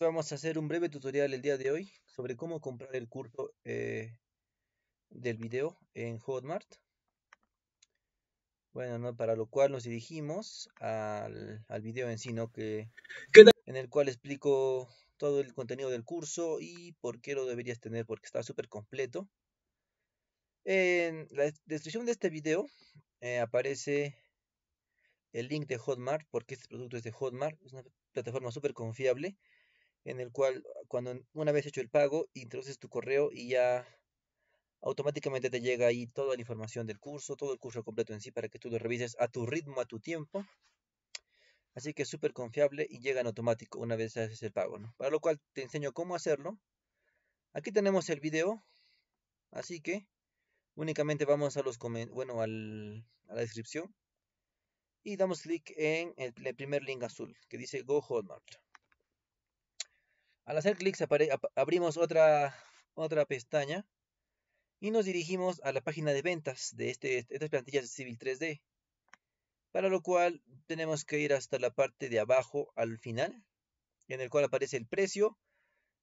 vamos a hacer un breve tutorial el día de hoy sobre cómo comprar el curso eh, del video en Hotmart. Bueno, para lo cual nos dirigimos al, video en sí, Que, en el cual explico todo el contenido del curso y por qué lo deberías tener, porque está súper completo. En la descripción de este video eh, aparece el link de Hotmart, porque este producto es de Hotmart, es una plataforma súper confiable en el cual cuando una vez hecho el pago introduces tu correo y ya automáticamente te llega ahí toda la información del curso, todo el curso completo en sí para que tú lo revises a tu ritmo, a tu tiempo. Así que es súper confiable y llega en automático una vez haces el pago, ¿no? Para lo cual te enseño cómo hacerlo. Aquí tenemos el video, así que únicamente vamos a los bueno, a la descripción y damos clic en el, el primer link azul que dice Go Hotmart. Al hacer clic abrimos otra, otra pestaña y nos dirigimos a la página de ventas de este, este estas plantillas de Civil 3D. Para lo cual tenemos que ir hasta la parte de abajo al final, en el cual aparece el precio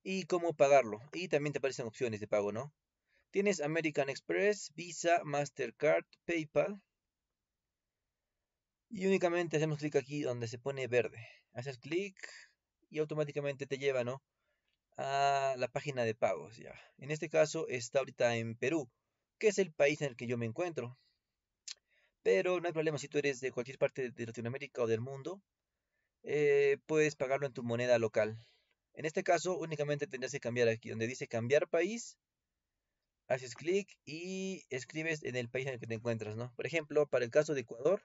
y cómo pagarlo. Y también te aparecen opciones de pago, ¿no? Tienes American Express, Visa, Mastercard, PayPal. Y únicamente hacemos clic aquí donde se pone verde. Haces clic y automáticamente te lleva, ¿no? a la página de pagos. Ya. En este caso está ahorita en Perú, que es el país en el que yo me encuentro. Pero no hay problema si tú eres de cualquier parte de Latinoamérica o del mundo, eh, puedes pagarlo en tu moneda local. En este caso únicamente tendrás que cambiar aquí, donde dice cambiar país, haces clic y escribes en el país en el que te encuentras, ¿no? Por ejemplo, para el caso de Ecuador,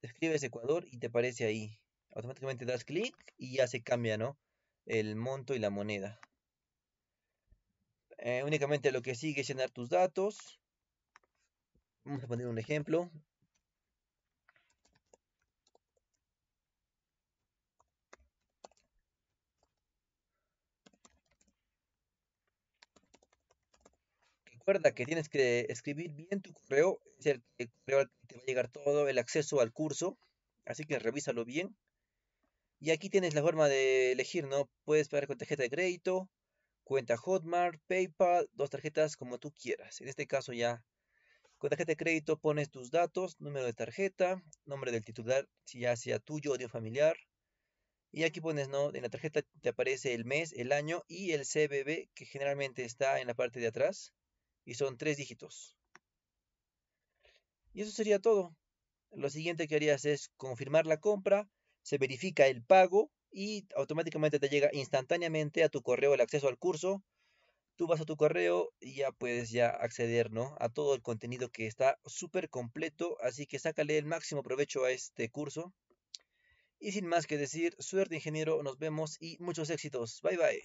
escribes Ecuador y te aparece ahí. Automáticamente das clic y ya se cambia, ¿no? el monto y la moneda. Eh, únicamente lo que sigue es llenar tus datos. Vamos a poner un ejemplo. Recuerda que tienes que escribir bien tu correo, es el correo al que te va a llegar todo el acceso al curso, así que revísalo bien. Y aquí tienes la forma de elegir, ¿no? Puedes pagar con tarjeta de crédito, cuenta Hotmart, PayPal, dos tarjetas como tú quieras. En este caso ya con tarjeta de crédito pones tus datos, número de tarjeta, nombre del titular, si ya sea tuyo o de un familiar. Y aquí pones, ¿no? En la tarjeta te aparece el mes, el año y el CBB, que generalmente está en la parte de atrás. Y son tres dígitos. Y eso sería todo. Lo siguiente que harías es confirmar la compra se verifica el pago y automáticamente te llega instantáneamente a tu correo el acceso al curso. Tú vas a tu correo y ya puedes ya acceder ¿no? a todo el contenido que está súper completo, así que sácale el máximo provecho a este curso. Y sin más que decir, suerte ingeniero, nos vemos y muchos éxitos. Bye bye.